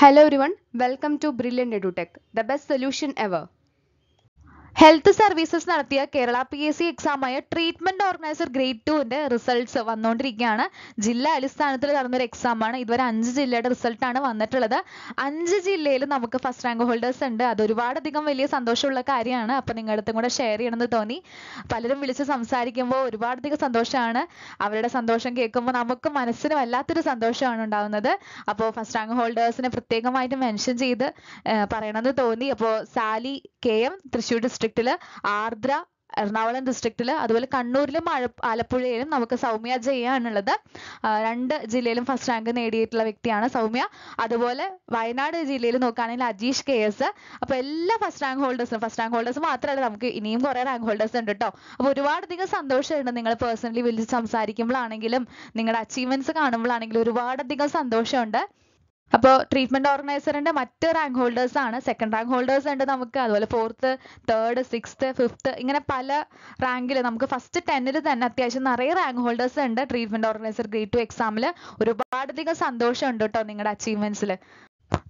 Hello everyone, welcome to Brilliant EduTech, the best solution ever. Health services നടത്തിയ Kerala P S C എക്സാമായ treatment organiser grade ടുവിന്റെ results വന്നുകൊണ്ടിരിക്കുകയാണ് ജില്ലാ അടിസ്ഥാനത്തിൽ നടന്നൊരു എക്സാമാണ് ഇതുവരെ അഞ്ച് ജില്ലയുടെ റിസൾട്ടാണ് വന്നിട്ടുള്ളത് അഞ്ച് ജില്ലയിൽ നമുക്ക് ഫസ്റ്റ് റാങ്ക് ഹോൾഡേഴ്സ് ഉണ്ട് അത് ഒരുപാടധികം വലിയ സന്തോഷമുള്ള കാര്യമാണ് അപ്പം നിങ്ങളടുത്തും കൂടെ ഷെയർ ചെയ്യണമെന്ന് തോന്നി പലരും വിളിച്ച് സംസാരിക്കുമ്പോൾ ഒരുപാടധികം സന്തോഷമാണ് അവരുടെ സന്തോഷം കേൾക്കുമ്പോൾ നമുക്ക് മനസ്സിന് വല്ലാത്തൊരു സന്തോഷമാണ് ഉണ്ടാവുന്നത് അപ്പോൾ ഫസ്റ്റ് റാങ്ക് ഹോൾഡേഴ്സിനെ പ്രത്യേകമായിട്ട് മെൻഷൻ ചെയ്ത് പറയണമെന്ന് തോന്നി അപ്പോൾ Sali K M Thrissur district ഡിസ്ട്രിക്റ്റില് ആർദ്ര എറണാകുളം ഡിസ്ട്രിക്റ്റില് അതുപോലെ കണ്ണൂരിലും ആലപ്പുഴയിലും നമുക്ക് സൗമ്യ ജയാണുള്ളത് രണ്ട് ജില്ലയിലും ഫസ്റ്റ് റാങ്ക് നേടിയിട്ടുള്ള വ്യക്തിയാണ് സൗമ്യ അതുപോലെ വയനാട് ജില്ലയിൽ നോക്കുകയാണെങ്കിൽ അജീഷ് കെ എസ് അപ്പോൾ എല്ലാ ഫസ്റ്റ് റാങ്ക് ഹോൾഡേഴ്സും ഫസ്റ്റ് റാങ്ക് ഹോൾഡേഴ്സ് മാത്രമല്ല നമുക്ക് ഇനിയും കുറേ റാങ്ക് ഹോൾഡേഴ്സ് ഉണ്ട് കേട്ടോ അപ്പോൾ ഒരുപാടധികം സന്തോഷമുണ്ട് നിങ്ങൾ പേഴ്സണലി വിളിച്ച് സംസാരിക്കുമ്പോഴാണെങ്കിലും നിങ്ങളുടെ അച്ചീവ്മെന്റ്സ് കാണുമ്പോഴാണെങ്കിലും ഒരുപാടധികം സന്തോഷമുണ്ട് അപ്പോൾ ട്രീറ്റ്മെന്റ് ഓർഗനൈസറിന്റെ മറ്റ് റാങ്ക് ഹോൾഡേഴ്സ് ആണ് സെക്കൻഡ് റാങ്ക് ഹോൾഡേഴ്സ് ഉണ്ട് നമുക്ക് അതുപോലെ ഫോർത്ത് തേർഡ് സിക്സ്ത് ഫിഫ്ത്ത് ഇങ്ങനെ പല റാങ്കിൽ നമുക്ക് ഫസ്റ്റ് ടെന്നിൽ തന്നെ അത്യാവശ്യം നിറയെ റാങ്ക് ഹോൾഡേഴ്സ് ഉണ്ട് ട്രീറ്റ്മെന്റ് ഓർഗനൈസർ ഗ്രേഡ് ടു എക്സാമിൽ ഒരുപാടധികം സന്തോഷമുണ്ട് കേട്ടോ നിങ്ങളുടെ അച്ചീവ്മെന്റ്സിൽ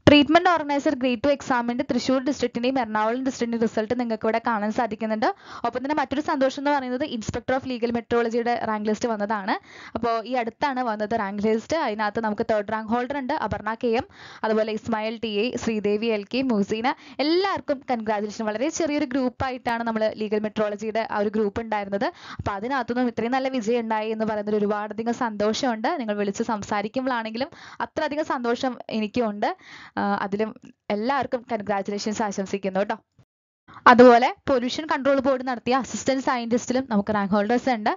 ട്രീറ്റ്മെന്റ് ഓർഗനൈസർ ഗ്രേഡ് ടു എക്സാമിന്റെ തൃശ്ശൂർ ഡിസ്ട്രിക്റ്റിന്റെയും എറണാകുളം ഡിസ്ട്രിക്റ്റിന്റെയും റിസൾട്ട് നിങ്ങൾക്ക് ഇവിടെ കാണാൻ സാധിക്കുന്നുണ്ട് ഒപ്പം തന്നെ മറ്റൊരു സന്തോഷം എന്ന് പറയുന്നത് ഇൻസ്പെക്ടർ ഓഫ് ലീഗൽ മെട്രോളജിയുടെ റാങ്ക് ലിസ്റ്റ് വന്നതാണ് അപ്പോൾ ഈ അടുത്താണ് വന്നത് റാങ്ക് ലിസ്റ്റ് അതിനകത്ത് നമുക്ക് തേർഡ് റാങ്ക് ഹോൾഡർ ഉണ്ട് അപർണ കെ എം അതുപോലെ Ismail T A Sreedevi L K Museena എല്ലാവർക്കും കൺഗ്രാജുലേഷൻ വളരെ ചെറിയൊരു ഗ്രൂപ്പായിട്ടാണ് നമ്മൾ ലീഗൽ മെട്രോളജിയുടെ ആ ഒരു ഗ്രൂപ്പ് ഉണ്ടായിരുന്നത് അപ്പോൾ അതിനകത്തുനിന്നും ഇത്രയും നല്ല വിജയം ഉണ്ടായി എന്ന് പറയുന്നതിൽ ഒരുപാടധികം സന്തോഷമുണ്ട് നിങ്ങൾ വിളിച്ച് സംസാരിക്കുമ്പോഴാണെങ്കിലും അത്രയധികം സന്തോഷം എനിക്കും ഉണ്ട് അതിലും എല്ലാവർക്കും കൺഗ്രാറ്റുലേഷൻസ് ആശംസിക്കുന്നു കേട്ടോ അതുപോലെ പൊല്യൂഷൻ കൺട്രോൾ ബോർഡ് നടത്തിയ അസിസ്റ്റന്റ് സയന്റിസ്റ്റിലും നമുക്ക് റാങ്ക് ഹോൾഡേഴ്സ് ഉണ്ട്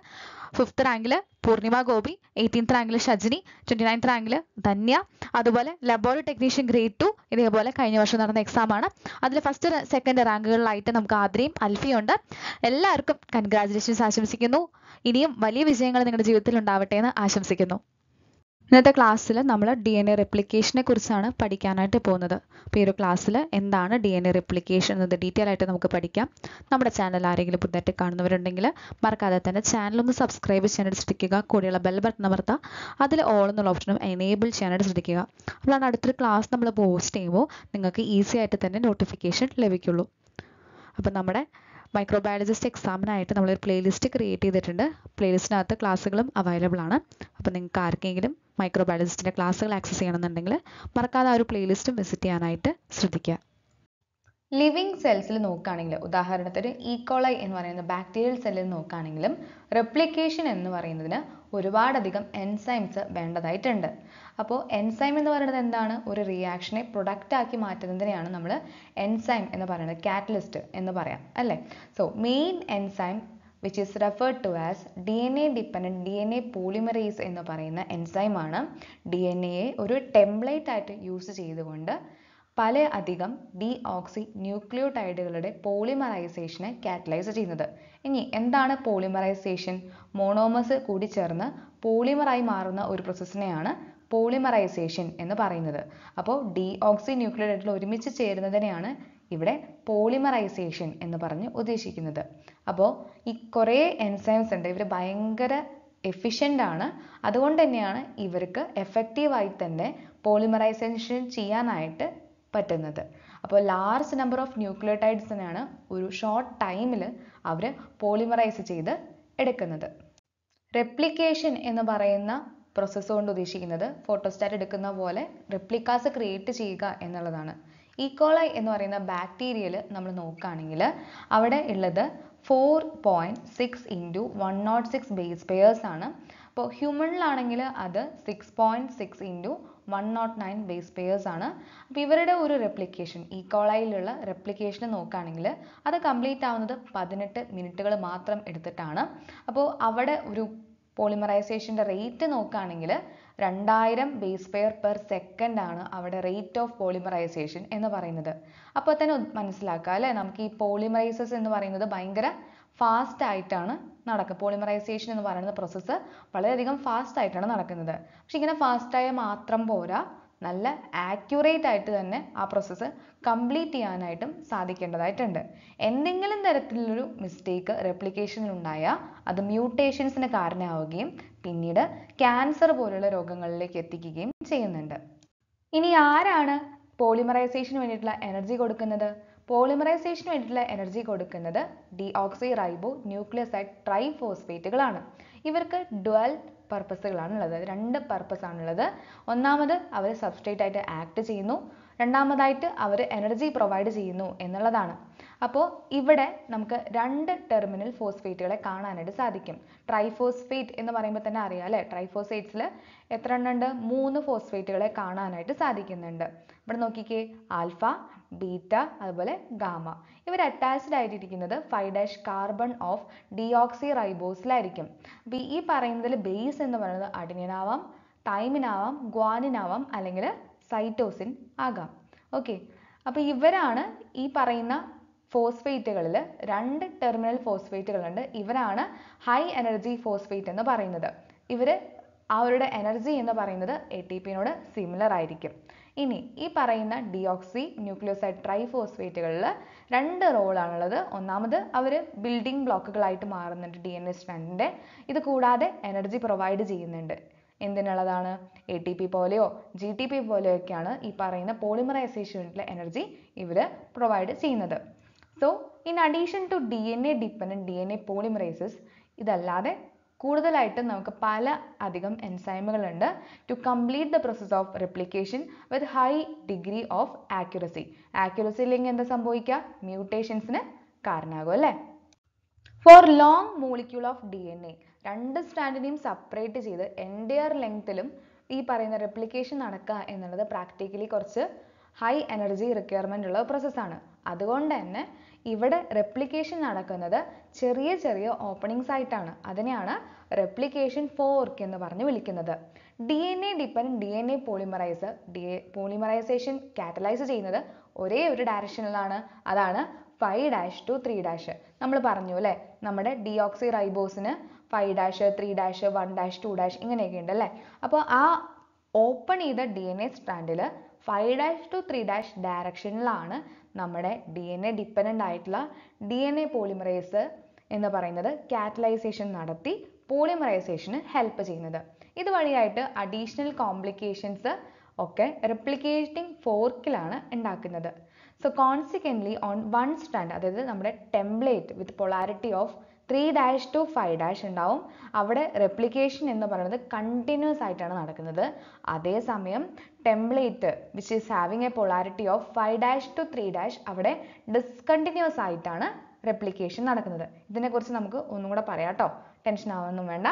ഫിഫ്ത്ത് റാങ്കിൽ പൂർണിമ ഗോപി എയ്റ്റീൻത്ത് റാങ്കിൽ ഷജിനി ട്വന്റി നയൻത്ത് റാങ്കിൽ ധന്യ അതുപോലെ ലബോറട്ടറി ടെക്നീഷ്യൻ ഗ്രേഡ് ടു ഇതേപോലെ കഴിഞ്ഞ വർഷം നടന്ന എക്സാം ആണ് അതിൽ ഫസ്റ്റ് സെക്കൻഡ് റാങ്കുകളിലായിട്ട് നമുക്ക് ആദ്രയും അൽഫിയുണ്ട് എല്ലാവർക്കും കൺഗ്രാറ്റുലേഷൻസ് ആശംസിക്കുന്നു ഇനിയും വലിയ വിജയങ്ങൾ നിങ്ങളുടെ ജീവിതത്തിൽ ഉണ്ടാവട്ടെ എന്ന് ആശംസിക്കുന്നു ഇന്നത്തെ ക്ലാസ്സിൽ നമ്മൾ ഡി എൻ എ റെപ്ലിക്കേഷനെ കുറിച്ചാണ് പഠിക്കാനായിട്ട് പോകുന്നത് അപ്പോൾ ഈ ഒരു ക്ലാസ്സിൽ എന്താണ് ഡി എൻ എ റെപ്ലിക്കേഷൻ എന്നത് ഡീറ്റെയിൽ ആയിട്ട് നമുക്ക് പഠിക്കാം നമ്മുടെ ചാനൽ ആരെങ്കിലും പുതുതായിട്ട് കാണുന്നവരുണ്ടെങ്കിൽ മറക്കാതെ തന്നെ ചാനൽ ഒന്ന് സബ്സ്ക്രൈബ് ചെയ്യാനായിട്ട് ശ്രദ്ധിക്കുക കൂടെയുള്ള ബെൽ ബട്ടൺ അമർത്ത അതിൽ ഓൾ എന്നുള്ള ഓപ്ഷനും എനേബിൾ ചെയ്യാനായിട്ട് ശ്രദ്ധിക്കുക അപ്പോഴാണ് അടുത്തൊരു ക്ലാസ് നമ്മൾ പോസ്റ്റ് ചെയ്യുമ്പോൾ നിങ്ങൾക്ക് ഈസി ആയിട്ട് തന്നെ നോട്ടിഫിക്കേഷൻ ലഭിക്കുള്ളൂ അപ്പോൾ നമ്മുടെ മൈക്രോബയോളജിസ്റ്റ് എക്സാമിനായിട്ട് നമ്മളൊരു പ്ലേലിസ്റ്റ് ക്രിയേറ്റ് ചെയ്തിട്ടുണ്ട് പ്ലേലിസ്റ്റിനകത്ത് ക്ലാസ്സുകളും അവൈലബിൾ ആണ് അപ്പോൾ നിങ്ങൾക്ക് ആർക്കെങ്കിലും മൈക്രോ ബയോളജിസ്റ്റിൻ്റെ ക്ലാസ്സുകൾ ആക്സസ് ചെയ്യണമെന്നുണ്ടെങ്കിൽ മറക്കാതെ ആ ഒരു പ്ലേലിസ്റ്റും വിസിറ്റ് ചെയ്യാനായിട്ട് ശ്രദ്ധിക്കുക ലിവിങ് സെൽസിൽ നോക്കുകയാണെങ്കിൽ ഉദാഹരണത്തിന് ഈക്കോളൈ e. എന്ന് പറയുന്ന ബാക്ടീരിയൽ സെല്ലിൽ നോക്കുകയാണെങ്കിലും റെപ്ലിക്കേഷൻ എന്ന് പറയുന്നതിന് ഒരുപാടധികം എൻസൈംസ് വേണ്ടതായിട്ടുണ്ട് അപ്പോൾ എൻസൈം എന്ന് പറയുന്നത് എന്താണ് ഒരു റിയാക്ഷനെ പ്രൊഡക്റ്റാക്കി മാറ്റുന്നതിനെയാണ് നമ്മൾ എൻസൈം എന്ന് പറയുന്നത് കാറ്റലിസ്റ്റ് എന്ന് പറയാം അല്ലേ so main enzyme which is referred to as D N A dependent D N A polymerase എന്ന് പറയുന്ന എൻസൈമാണ് ഡി എൻ എയെ ഒരു ടെംപ്ലേറ്റ് ആയിട്ട് യൂസ് ചെയ്തുകൊണ്ട് പല അധികം ഡി ഓക്സി ന്യൂക്ലിയോടൈഡുകളുടെ പോളിമറൈസേഷനെ കാറ്റലൈസ് ചെയ്യുന്നത് ഇനി എന്താണ് പോളിമറൈസേഷൻ മോണോമസ് കൂടി ചേർന്ന് പോളിമറായി മാറുന്ന ഒരു പ്രോസസ്സിനെയാണ് പോളിമറൈസേഷൻ എന്ന് പറയുന്നത് അപ്പോൾ ഡി ഓക്സി ന്യൂക്ലിയോടൈഡുകൾ ഒരുമിച്ച് ചേരുന്നതിനെയാണ് ഇവിടെ പോളിമറൈസേഷൻ എന്ന് പറഞ്ഞ് ഉദ്ദേശിക്കുന്നത് അപ്പോൾ ഈ കുറേ എൻസൈംസ് ഉണ്ട് ഇവർ ഭയങ്കര എഫിഷ്യൻ്റ് ആണ് അതുകൊണ്ട് തന്നെയാണ് ഇവർക്ക് എഫക്റ്റീവായി തന്നെ പോളിമറൈസേഷൻ ചെയ്യാനായിട്ട് പറ്റുന്നത് അപ്പോൾ ലാർജ് നമ്പർ ഓഫ് ന്യൂക്ലിയോടൈഡ്സിനാണ് ഒരു ഷോർട്ട് ടൈമിൽ അവർ പോളിമറൈസ് ചെയ്ത് എടുക്കുന്നത് റെപ്ലിക്കേഷൻ എന്ന് പറയുന്ന പ്രോസസ്സ് കൊണ്ട് ഉദ്ദേശിക്കുന്നത് ഫോട്ടോസ്റ്റാറ്റ് എടുക്കുന്ന പോലെ റെപ്ലിക്കാസ് ക്രിയേറ്റ് ചെയ്യുക എന്നുള്ളതാണ് ഈക്കോളായി e. എന്ന് പറയുന്ന ബാക്ടീരിയൽ നമ്മൾ നോക്കുകയാണെങ്കിൽ അവിടെ ഉള്ളത് four point six into one nought six base pairs ആണ് അപ്പോൾ ഹ്യൂമണിലാണെങ്കിൽ അത് six point six into one nought nine base pairs ആണ് അപ്പോൾ ഇവരുടെ ഒരു റെപ്ലിക്കേഷൻ ഈക്കോളയിലുള്ള റെപ്ലിക്കേഷൻ നോക്കുകയാണെങ്കിൽ അത് കംപ്ലീറ്റ് ആവുന്നത് പതിനെട്ട് മിനിറ്റുകൾ മാത്രം എടുത്തിട്ടാണ് അപ്പോൾ അവിടെ ഒരു പോളിമറൈസേഷൻ്റെ റേറ്റ് നോക്കുകയാണെങ്കിൽ രണ്ടായിരം ബേസ് പെയർ പെർ സെക്കൻഡ് ആണ് അവിടെ റേറ്റ് ഓഫ് പോളിമറൈസേഷൻ എന്ന് പറയുന്നത് അപ്പോൾ തന്നെ മനസ്സിലാക്കുക അല്ലേ നമുക്ക് ഈ പോളിമറൈസസ് എന്ന് പറയുന്നത് ഭയങ്കര ഫാസ്റ്റ് ആയിട്ടാണ് നടക്കുക പോളിമറൈസേഷൻ എന്ന് പറയുന്ന പ്രോസസ്സ് വളരെയധികം ഫാസ്റ്റ് ആയിട്ടാണ് നടക്കുന്നത് പക്ഷെ ഇങ്ങനെ ഫാസ്റ്റായ മാത്രം പോരാ നല്ല ആക്യുറേറ്റ് ആയിട്ട് തന്നെ ആ പ്രോസസ്സ് കംപ്ലീറ്റ് ചെയ്യാനായിട്ടും സാധിക്കേണ്ടതായിട്ടുണ്ട് എന്തെങ്കിലും തരത്തിലുള്ളൊരു മിസ്റ്റേക്ക് റെപ്ലിക്കേഷനിലുണ്ടായാൽ അത് മ്യൂട്ടേഷൻസിന് കാരണമാവുകയും പിന്നീട് ക്യാൻസർ പോലുള്ള രോഗങ്ങളിലേക്ക് എത്തിക്കുകയും ചെയ്യുന്നുണ്ട് ഇനി ആരാണ് പോളിമറൈസേഷന് വേണ്ടിയിട്ടുള്ള എനർജി കൊടുക്കുന്നത് പോളിമറൈസേഷന് വേണ്ടിയിട്ടുള്ള എനർജി കൊടുക്കുന്നത് ഡിഓക്സി റൈബോ ന്യൂക്ലിയസൈഡ് ട്രൈഫോസ്ഫേറ്റുകളാണ് ഇവർക്ക് ഡുവൽ പർപ്പസുകളാണ് ഉള്ളത് രണ്ട് പർപ്പസ് ആണുള്ളത് ഒന്നാമത് അവർ സബ്സ്ട്രേറ്റ് ആയിട്ട് ആക്ട് ചെയ്യുന്നു രണ്ടാമതായിട്ട് അവർ എനർജി പ്രൊവൈഡ് ചെയ്യുന്നു എന്നുള്ളതാണ് അപ്പോൾ ഇവിടെ നമുക്ക് രണ്ട് ടെർമിനൽ ഫോസ്ഫേറ്റുകളെ കാണാനായിട്ട് സാധിക്കും ട്രൈഫോസ്ഫേറ്റ് എന്ന് പറയുമ്പോൾ തന്നെ അറിയാം അല്ലേ ട്രൈഫോസേറ്റ്സിൽ എത്ര എണ്ണുണ്ട് മൂന്ന് ഫോസ്ഫേറ്റുകളെ കാണാനായിട്ട് സാധിക്കുന്നുണ്ട് ഇവിടെ നോക്കിക്കേ ആൽഫ ബീറ്റ അതുപോലെ ഗാമ ഇവർ അറ്റാച്ച്ഡ് ആയിട്ടിരിക്കുന്നത് five dash carbon of deoxy റൈബോസിലായിരിക്കും അപ്പം ഈ പറയുന്നതിൽ ബേസ് എന്ന് പറയുന്നത് അഡിനാവാം തൈമിനാവാം ഗ്വാനിനാവാം അല്ലെങ്കിൽ സൈറ്റോസിൻ ആകാം ഓക്കെ അപ്പോൾ ഇവരാണ് ഈ പറയുന്ന ഫോസ്ഫേറ്റുകളിൽ രണ്ട് ടെർമിനൽ ഫോസ്ഫേറ്റുകളുണ്ട് ഇവരാണ് ഹൈ എനർജി ഫോസ്ഫേറ്റ് എന്ന് പറയുന്നത് ഇവർ അവരുടെ എനർജി എന്ന് പറയുന്നത് എ ടി പിനോട് സിമിലർ ആയിരിക്കും ഇനി ഈ പറയുന്ന ഡിയോക്സി ന്യൂക്ലിയോസൈഡ് ട്രൈഫോസ്ഫേറ്റുകളിൽ രണ്ട് റോളാണുള്ളത് ഒന്നാമത് അവർ ബിൽഡിംഗ് ബ്ലോക്കുകളായിട്ട് മാറുന്നുണ്ട് ഡി എൻ എസ് രണ്ടിൻ്റെ ഇത് കൂടാതെ എനർജി പ്രൊവൈഡ് ചെയ്യുന്നുണ്ട് എന്തിനുള്ളതാണ് എ ടി പി പോലെയോ ജി ടി പി പോലെയൊക്കെയാണ് ഈ പറയുന്ന പോളിമറൈസേഷൻ യൂണിറ്റിലെ എനർജി ഇവർ പ്രൊവൈഡ് ചെയ്യുന്നത് so in addition to D N A dependent D N A polymerases ഇതല്ലാതെ കൂടുതലായിട്ടും നമുക്ക് പല അധികം എൻസൈമുകളുണ്ട് to complete the process of replication with high degree of accuracy accuracy ഇല്ലെങ്കിൽ എന്താ സംഭവിക്കുക മ്യൂട്ടേഷൻസിന് കാരണമാകും അല്ലേ for long molecule of D N A രണ്ട് സ്റ്റാൻഡിനെയും സെപ്പറേറ്റ് ചെയ്ത് എൻഡിയർ ലെങ്ത്തിലും ഈ പറയുന്ന റെപ്ലിക്കേഷൻ നടക്കുക എന്നുള്ളത് പ്രാക്ടിക്കലി കുറച്ച് ഹൈ എനർജി റിക്വയർമെൻ്റ് ഉള്ള പ്രോസസ്സാണ് അതുകൊണ്ട് തന്നെ ഇവിടെ റെപ്ലിക്കേഷൻ നടക്കുന്നത് ചെറിയ ചെറിയ ഓപ്പണിങ്സ് ആയിട്ടാണ് അതിനെയാണ് റെപ്ലിക്കേഷൻ ഫോർക്ക് എന്ന് പറഞ്ഞ് വിളിക്കുന്നത് D N A depend D N A polymerase D A polymerisation catalyse ചെയ്യുന്നത് ഒരേ ഒരു ഡയറക്ഷനിലാണ് അതാണ് five dash two three dash നമ്മൾ പറഞ്ഞു അല്ലേ നമ്മുടെ ഡിയോക്സി റൈബോസിന് five dash three dash one dash two dash ഇങ്ങനെയൊക്കെ ഉണ്ട് അല്ലേ അപ്പോൾ ആ ഓപ്പൺ ചെയ്ത ഡി എൻ എ സ്ട്രാൻഡിൽ five dash two three dash ഡയറക്ഷനിലാണ് നമ്മുടെ ഡി എൻ എ ഡിപ്പെൻഡൻ്റ് ആയിട്ടുള്ള ഡി എൻ എ പോളിമറേസ് എന്ന് പറയുന്നത് കാറ്റലൈസേഷൻ നടത്തി പോളിമറൈസേഷന് ഹെൽപ്പ് ചെയ്യുന്നത് ഇതുവഴിയായിട്ട് അഡീഷണൽ കോംപ്ലിക്കേഷൻസ് ഒക്കെ റെപ്ലിക്കേറ്റിംഗ് ഫോർക്കിലാണ് ഉണ്ടാക്കുന്നത് so consequently on one strand അതായത് നമ്മുടെ template with polarity of three dash two five dash ഉണ്ടാവും അവിടെ റെപ്ലിക്കേഷൻ എന്ന് പറയുന്നത് കണ്ടിന്യൂസ് ആയിട്ടാണ് നടക്കുന്നത് അതേസമയം template which is having a polarity of five dash two three dash അവിടെ ഡിസ്കണ്ടിന്യൂസ് ആയിട്ടാണ് റെപ്ലിക്കേഷൻ നടക്കുന്നത് ഇതിനെക്കുറിച്ച് നമുക്ക് ഒന്നും കൂടെ പറയാം കേട്ടോ ടെൻഷൻ ആവൊന്നും വേണ്ട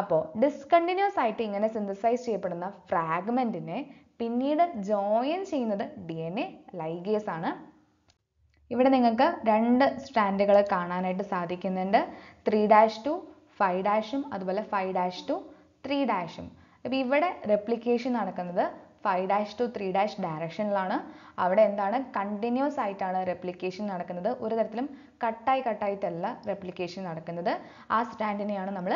അപ്പോൾ ഡിസ്കണ്ടിന്യൂസ് ആയിട്ട് ഇങ്ങനെ സിന്തസൈസ് ചെയ്യപ്പെടുന്ന ഫ്രാഗ്മെൻറ്റിനെ പിന്നീട് ജോയിൻ ചെയ്യുന്നത് ഡി എൻ എ ലൈഗേസ് ആണ് ഇവിടെ നിങ്ങൾക്ക് രണ്ട് സ്റ്റാൻഡുകൾ കാണാനായിട്ട് സാധിക്കുന്നുണ്ട് ത്രീ ഡാഷ് ടു ഫൈവ് ഡാഷും അതുപോലെ ഫൈവ് ഡാഷ് ടു ത്രീ ഡാഷും അപ്പോൾ ഇവിടെ റെപ്ലിക്കേഷൻ നടക്കുന്നത് five dash two three dash ഡയറക്ഷനിലാണ് അവിടെ എന്താണ് കണ്ടിന്യൂസ് ആയിട്ടാണ് റെപ്ലിക്കേഷൻ നടക്കുന്നത് ഒരു തരത്തിലും കട്ടായി കട്ടായിട്ടല്ല റെപ്ലിക്കേഷൻ നടക്കുന്നത് ആ സ്ട്രാൻഡിനെയാണ് നമ്മൾ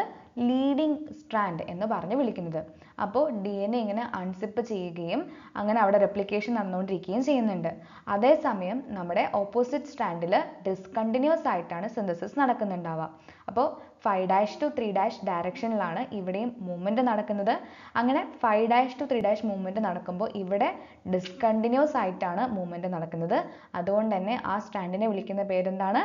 ലീഡിങ് സ്ട്രാൻഡ് എന്ന് പറഞ്ഞ് വിളിക്കുന്നത് അപ്പോൾ ഡി എൻ എ ഇങ്ങനെ അൺസിപ്പ് ചെയ്യുകയും അങ്ങനെ അവിടെ റെപ്ലിക്കേഷൻ നടന്നുകൊണ്ടിരിക്കുകയും ചെയ്യുന്നുണ്ട് അതേസമയം നമ്മുടെ ഓപ്പോസിറ്റ് സ്ട്രാൻഡിൽ ഡിസ്കണ്ടിന്യൂസ് ആയിട്ടാണ് സിന്തസിസ് നടക്കുന്നുണ്ടാവുക അപ്പോൾ five dash two three dash ഡയറക്ഷനിലാണ് ഇവിടെയും മൂവ്മെൻറ്റ് നടക്കുന്നത് അങ്ങനെ five dash two three dash movement നടക്കുമ്പോൾ ഇവിടെ ഡിസ്കണ്ടിന്യൂസ് ആയിട്ടാണ് മൂവ്മെൻറ്റ് നടക്കുന്നത് അതുകൊണ്ട് തന്നെ ആ സ്റ്റാൻഡിനെ വിളിക്കുന്ന പേരെന്താണ്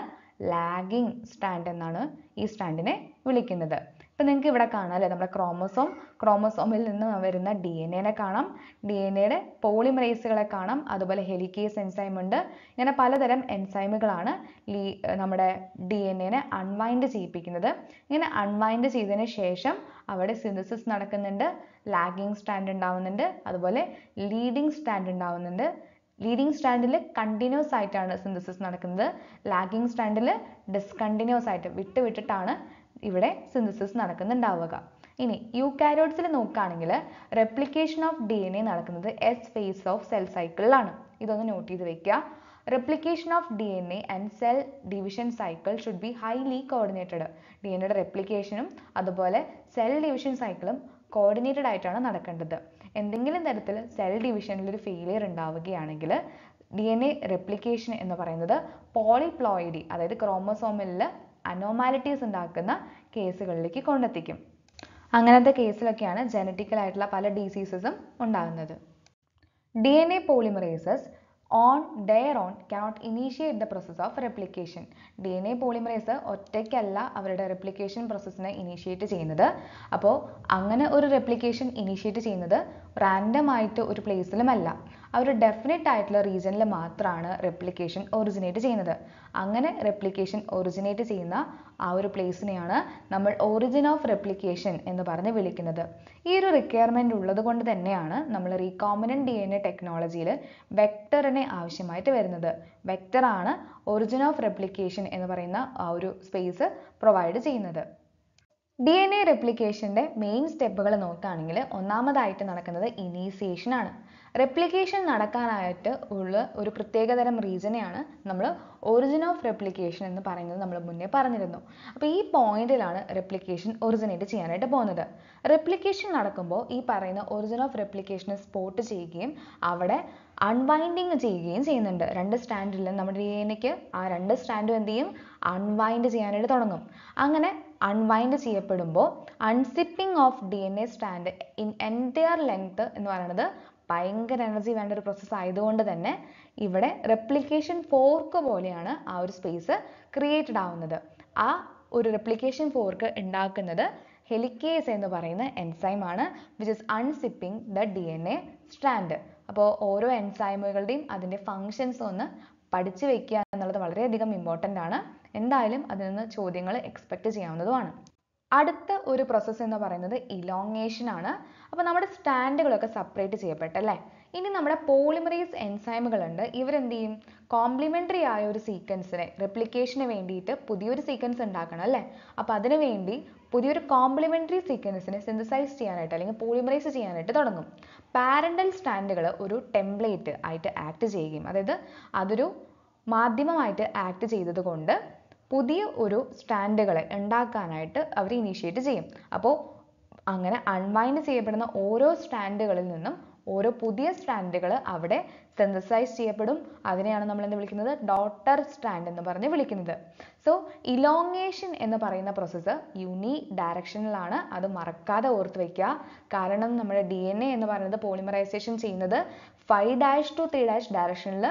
ലാഗിങ് സ്റ്റാൻഡ് എന്നാണ് ഈ സ്റ്റാൻഡിനെ വിളിക്കുന്നത് ഇപ്പം നിങ്ങൾക്ക് ഇവിടെ കാണാം അല്ലേ നമ്മുടെ ക്രോമസോം ക്രോമസോമിൽ നിന്ന് വരുന്ന ഡി എൻ എനെ കാണാം ഡി എൻ എയുടെ പോളിമറൈസുകളെ കാണാം അതുപോലെ ഹെലിക്കേസ് എൻസൈം ഉണ്ട് ഇങ്ങനെ പലതരം എൻസൈമുകളാണ് ലീ നമ്മുടെ ഡി എൻ എനെ അൺവൈൻഡ് ചെയ്യിപ്പിക്കുന്നത് ഇങ്ങനെ അൺവൈൻഡ് ചെയ്തതിന് ശേഷം അവിടെ സിന്തസിസ് നടക്കുന്നുണ്ട് ലാഗിങ് സ്റ്റാൻഡ് ഉണ്ടാവുന്നുണ്ട് അതുപോലെ ലീഡിങ് സ്റ്റാൻഡ് ഉണ്ടാവുന്നുണ്ട് ലീഡിങ് സ്റ്റാൻഡിൽ കണ്ടിന്യൂസ് ആയിട്ടാണ് സിന്തസിസ് നടക്കുന്നത് ലാഗിങ് സ്റ്റാൻഡിൽ ഡിസ്കണ്ടിന്യൂസ് ആയിട്ട് വിട്ട് വിട്ടിട്ടാണ് ഇവിടെ സിന്തസിസ് നടക്കുന്നുണ്ടാവുക ഇനി യൂക്കാരോട്സിൽ നോക്കുകയാണെങ്കിൽ replication of D N A നടക്കുന്നത് എസ് ഫേസ് ഓഫ് സെൽ സൈക്കിളിലാണ് ഇതൊന്ന് നോട്ട് ചെയ്ത് വെക്കുക replication of D N A and cell division cycle should be highly coordinated D N എയുടെ റെപ്ലിക്കേഷനും അതുപോലെ സെൽ ഡിവിഷൻ സൈക്കിളും കോർഡിനേറ്റഡ് ആയിട്ടാണ് നടക്കേണ്ടത് എന്തെങ്കിലും തരത്തിൽ സെൽ ഡിവിഷനിൽ ഒരു ഫെയിലിയർ ഉണ്ടാവുകയാണെങ്കിൽ ഡി എൻ എ റെപ്ലിക്കേഷൻ എന്ന് പറയുന്നത് പോളിപ്ലോയിഡി അതായത് ക്രോമസോമിൽ അനോമാലിറ്റീസ് ഉണ്ടാക്കുന്ന കേസുകളിലേക്ക് കൊണ്ടെത്തിക്കും അങ്ങനത്തെ കേസിലൊക്കെയാണ് ജനറ്റിക്കലായിട്ടുള്ള ആയിട്ടുള്ള പല ഡിസീസസും ഉണ്ടാകുന്നത് D N A polymerases on their own cannot initiate the process of replication D N A polymerase ഒറ്റയ്ക്കല്ല അവരുടെ റെപ്ലിക്കേഷൻ പ്രോസസ്സിനെ ഇനീഷ്യേറ്റ് ചെയ്യുന്നത് അപ്പോൾ അങ്ങനെ ഒരു റെപ്ലിക്കേഷൻ ഇനീഷ്യേറ്റ് ചെയ്യുന്നത് റാൻഡം ആയിട്ട് ഒരു പ്ലേസിലുമല്ല ആ ഒരു ഡെഫിനറ്റ് ആയിട്ടുള്ള റീജിയനിൽ മാത്രമാണ് റെപ്ലിക്കേഷൻ ഒറിജിനേറ്റ് ചെയ്യുന്നത് അങ്ങനെ റെപ്ലിക്കേഷൻ ഒറിജിനേറ്റ് ചെയ്യുന്ന ആ ഒരു പ്ലേസിനെയാണ് നമ്മൾ ഒറിജിൻ ഓഫ് റെപ്ലിക്കേഷൻ എന്ന് പറഞ്ഞ് വിളിക്കുന്നത് ഈ ഒരു റിക്വയർമെൻ്റ് ഉള്ളത് കൊണ്ട് തന്നെയാണ് നമ്മൾ റീകോമിനൻ്റ് ഡി എൻ എ ടെക്നോളജിയിൽ വെക്ടറിനെ ആവശ്യമായിട്ട് വരുന്നത് വെക്ടറാണ് ഒറിജിൻ ഓഫ് റെപ്ലിക്കേഷൻ എന്ന് പറയുന്ന ആ ഒരു സ്പേസ് പ്രൊവൈഡ് ചെയ്യുന്നത് ഡി എൻ എ റെപ്ലിക്കേഷൻ്റെ മെയിൻ സ്റ്റെപ്പുകൾ നോക്കുകയാണെങ്കിൽ ഒന്നാമതായിട്ട് നടക്കുന്നത് ഇനീസിയേഷൻ ആണ് റെപ്ലിക്കേഷൻ നടക്കാനായിട്ട് ഉള്ള ഒരു പ്രത്യേകതരം റീസണെയാണ് നമ്മൾ ഒറിജിൻ ഓഫ് റെപ്ലിക്കേഷൻ എന്ന് പറയുന്നത് നമ്മൾ മുന്നേ പറഞ്ഞിരുന്നു അപ്പോൾ ഈ പോയിന്റിലാണ് റെപ്ലിക്കേഷൻ ഒറിജിനേറ്റ് ചെയ്യാനായിട്ട് പോകുന്നത് റെപ്ലിക്കേഷൻ നടക്കുമ്പോൾ ഈ പറയുന്ന ഒറിജിൻ ഓഫ് റെപ്ലിക്കേഷനെ സ്പോട്ട് ചെയ്യുകയും അവിടെ അൺവൈൻഡിങ് ചെയ്യുകയും ചെയ്യുന്നുണ്ട് രണ്ട് സ്റ്റാൻഡിലും നമ്മുടെ ഡി എനയ്ക്ക് ആ രണ്ട് സ്റ്റാൻഡും എന്ത് ചെയ്യും അൺവൈൻഡ് ചെയ്യാനായിട്ട് തുടങ്ങും അങ്ങനെ അൺവൈൻഡ് ചെയ്യപ്പെടുമ്പോൾ unzipping of D N A strand in entire length എന്ന് പറയുന്നത് ഭയങ്കര എനർജി വേണ്ട ഒരു പ്രോസസ്സ് ആയതുകൊണ്ട് തന്നെ ഇവിടെ റെപ്ലിക്കേഷൻ ഫോർക്ക് പോലെയാണ് ആ ഒരു സ്പേസ് ക്രിയേറ്റഡ് ആവുന്നത് ആ ഒരു റെപ്ലിക്കേഷൻ ഫോർക്ക് ഉണ്ടാക്കുന്നത് ഹെലിക്കേസ് എന്ന് പറയുന്ന എൻസൈം ആണ് which is unzipping the D N A strand അപ്പോൾ ഓരോ എൻസൈമുകളുടെയും അതിൻ്റെ ഫങ്ഷൻസ് ഒന്ന് പഠിച്ചു വെക്കുക എന്നുള്ളത് വളരെയധികം ഇമ്പോർട്ടൻ്റ് ആണ് എന്തായാലും അതിൽ നിന്ന് ചോദ്യങ്ങൾ എക്സ്പെക്റ്റ് ചെയ്യാവുന്നതുമാണ് അടുത്ത ഒരു പ്രോസസ്സ് എന്ന് പറയുന്നത് ഇലോങ്ങേഷൻ ആണ് അപ്പോൾ നമ്മുടെ സ്റ്റാൻഡുകളൊക്കെ സെപ്പറേറ്റ് ചെയ്യപ്പെട്ടല്ലേ ഇനി നമ്മുടെ പോളിമറേസ് എൻസൈമുകളുണ്ട് ഇവരെന്ത് ചെയ്യും കോംപ്ലിമെൻ്ററി ആയ ഒരു സീക്വൻസിനെ റെപ്ലിക്കേഷന് വേണ്ടിയിട്ട് പുതിയൊരു സീക്വൻസ് ഉണ്ടാക്കണം അല്ലേ അപ്പോൾ അതിനു വേണ്ടി പുതിയൊരു കോംപ്ലിമെൻ്ററി സീക്വൻസിനെ സിന്തസൈസ് ചെയ്യാനായിട്ട് അല്ലെങ്കിൽ പോളിമറൈസ് ചെയ്യാനായിട്ട് തുടങ്ങും പാരൻ്റൽ സ്റ്റാൻഡുകൾ ഒരു ടെംപ്ലേറ്റ് ആയിട്ട് ആക്ട് ചെയ്യുകയും അതായത് അതൊരു മാധ്യമമായിട്ട് ആക്ട് ചെയ്തത് കൊണ്ട് പുതിയ ഒരു സ്റ്റാൻഡുകൾ ഉണ്ടാക്കാനായിട്ട് അവർ ഇനീഷ്യേറ്റ് ചെയ്യും അപ്പോൾ അങ്ങനെ അൺവൈൻഡ് ചെയ്യപ്പെടുന്ന ഓരോ സ്റ്റാൻഡുകളിൽ നിന്നും ഓരോ പുതിയ സ്റ്റാൻഡുകൾ അവിടെ സെന്തസൈസ് ചെയ്യപ്പെടും അതിനെയാണ് നമ്മൾ എന്ത് വിളിക്കുന്നത് ഡോട്ടർ സ്റ്റാൻഡ് എന്ന് പറഞ്ഞ് വിളിക്കുന്നത് സോ ഇലോങ്ങേഷൻ എന്ന് പറയുന്ന പ്രോസസ്സ് യൂണി ഡയറക്ഷനിലാണ് അത് മറക്കാതെ ഓർത്ത് വയ്ക്കുക കാരണം നമ്മുടെ ഡി എൻ എ എന്ന് പറയുന്നത് പോളിമറൈസേഷൻ ചെയ്യുന്നത് five dash two three dash ഡയറക്ഷനിൽ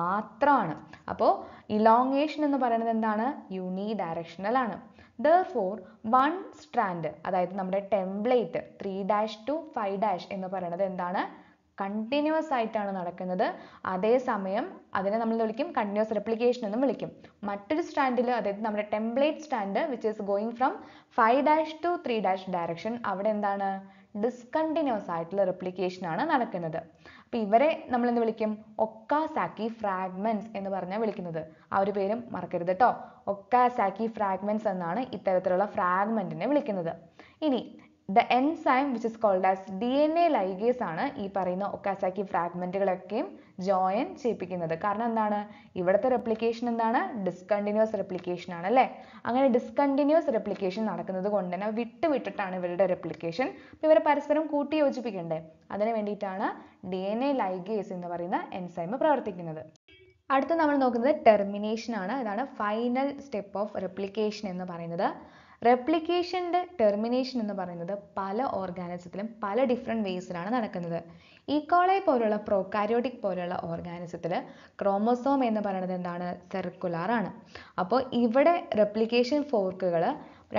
മാത്രമാണ് അപ്പോൾ ഇലോങ്ങേഷൻ എന്ന് പറയുന്നത് എന്താണ് യൂണി ഡയറക്ഷണൽ ആണ് ദർ ഫോർ വൺ സ്ട്രാൻഡ് അതായത് നമ്മുടെ template three dash two five dash എന്ന് പറയുന്നത് എന്താണ് കണ്ടിന്യൂസ് ആയിട്ടാണ് നടക്കുന്നത് അതേസമയം അതിനെ നമ്മൾ വിളിക്കും കണ്ടിന്യൂസ് റെപ്ലിക്കേഷൻ എന്നും വിളിക്കും മറ്റൊരു സ്റ്റാൻഡിൽ അതായത് നമ്മുടെ template strand which is going from five dash two three dash direction അവിടെ എന്താണ് ഡിസ്കണ്ടിന്യൂസ് ആയിട്ടുള്ള റെപ്ലിക്കേഷൻ ആണ് നടക്കുന്നത് അപ്പം ഇവരെ നമ്മൾ എന്ത് വിളിക്കും ഒക്കാസാക്കി ഫ്രാഗ്മെന്റ്സ് എന്ന് പറഞ്ഞാൽ വിളിക്കുന്നത് ആ ഒരു പേരും മറക്കരുത് കേട്ടോ ഒക്കാസാക്കി ഫ്രാഗ്മെന്റ്സ് എന്നാണ് ഇത്തരത്തിലുള്ള ഫ്രാഗ്മെന്റിനെ വിളിക്കുന്നത് ഇനി the enzyme which is called as D N A ligase ആണ് ഈ പറയുന്ന ഒക്കാസാക്കി ഫ്രാഗ്മെൻറ്റുകളൊക്കെയും ജോയിൻ ചെയ്യിപ്പിക്കുന്നത് കാരണം എന്താണ് ഇവിടുത്തെ റെപ്ലിക്കേഷൻ എന്താണ് ഡിസ്കണ്ടിന്യൂസ് റെപ്ലിക്കേഷൻ ആണ് അല്ലേ അങ്ങനെ ഡിസ്കണ്ടിന്യൂസ് റെപ്ലിക്കേഷൻ നടക്കുന്നത് കൊണ്ട് തന്നെ വിട്ടുവിട്ടിട്ടാണ് ഇവരുടെ റെപ്ലിക്കേഷൻ അപ്പോൾ ഇവരെ പരസ്പരം കൂട്ടി യോജിപ്പിക്കണ്ടേ അതിന് വേണ്ടിയിട്ടാണ് ഡി എൻ എ ലൈഗേസ് എന്ന് പറയുന്ന എൻസൈം പ്രവർത്തിക്കുന്നത് അടുത്ത നമ്മൾ നോക്കുന്നത് ടെർമിനേഷൻ ആണ് ഇതാണ് ഫൈനൽ സ്റ്റെപ്പ് ഓഫ് റെപ്ലിക്കേഷൻ എന്ന് പറയുന്നത് റെപ്ലിക്കേഷൻ്റെ ടെർമിനേഷൻ എന്ന് പറയുന്നത് പല ഓർഗാനിസത്തിലും പല ഡിഫറെൻ്റ് വേസിലാണ് നടക്കുന്നത് ഈക്കോളെ e. പോലുള്ള പ്രോകാരിയോട്ടിക് പോലുള്ള ഓർഗാനിസത്തിൽ ക്രോമോസോം എന്ന് പറയുന്നത് എന്താണ് സെർക്കുലാർ ആണ് അപ്പോൾ ഇവിടെ റെപ്ലിക്കേഷൻ ഫോർക്കുകൾ